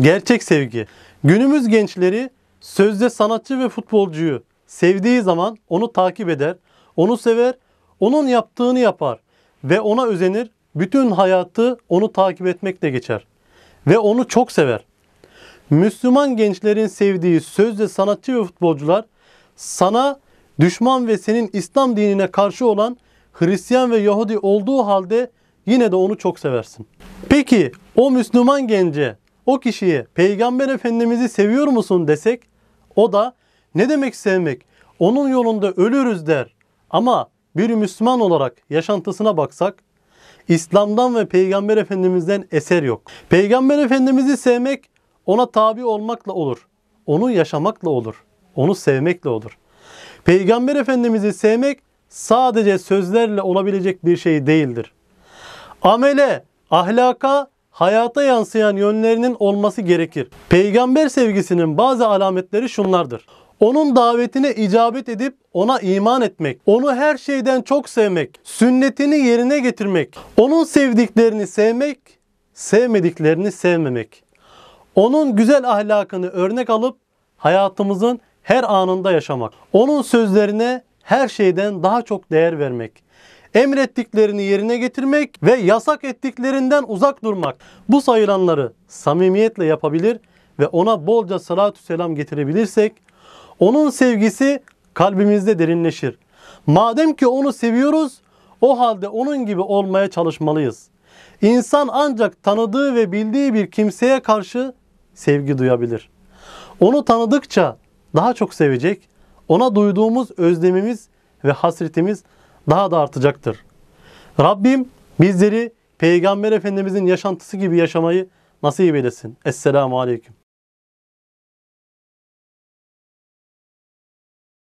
Gerçek sevgi. Günümüz gençleri sözde sanatçı ve futbolcuyu sevdiği zaman onu takip eder, onu sever, onun yaptığını yapar ve ona özenir. Bütün hayatı onu takip etmekle geçer ve onu çok sever. Müslüman gençlerin sevdiği sözde sanatçı ve futbolcular sana düşman ve senin İslam dinine karşı olan Hristiyan ve Yahudi olduğu halde yine de onu çok seversin. Peki o Müslüman gence o kişiye Peygamber Efendimiz'i seviyor musun desek o da ne demek sevmek? Onun yolunda ölürüz der. Ama bir Müslüman olarak yaşantısına baksak İslam'dan ve Peygamber Efendimiz'den eser yok. Peygamber Efendimiz'i sevmek ona tabi olmakla olur. Onu yaşamakla olur. Onu sevmekle olur. Peygamber Efendimiz'i sevmek sadece sözlerle olabilecek bir şey değildir. Amele, ahlaka hayata yansıyan yönlerinin olması gerekir. Peygamber sevgisinin bazı alametleri şunlardır. Onun davetine icabet edip ona iman etmek, onu her şeyden çok sevmek, sünnetini yerine getirmek, onun sevdiklerini sevmek, sevmediklerini sevmemek. Onun güzel ahlakını örnek alıp hayatımızın her anında yaşamak. Onun sözlerine her şeyden daha çok değer vermek emrettiklerini yerine getirmek ve yasak ettiklerinden uzak durmak. Bu sayılanları samimiyetle yapabilir ve ona bolca salatü selam getirebilirsek onun sevgisi kalbimizde derinleşir. Madem ki onu seviyoruz o halde onun gibi olmaya çalışmalıyız. İnsan ancak tanıdığı ve bildiği bir kimseye karşı sevgi duyabilir. Onu tanıdıkça daha çok sevecek, ona duyduğumuz özlemimiz ve hasretimiz daha da artacaktır. Rabbim bizleri Peygamber Efendimizin yaşantısı gibi yaşamayı nasip eylesin. Esselamu Aleyküm.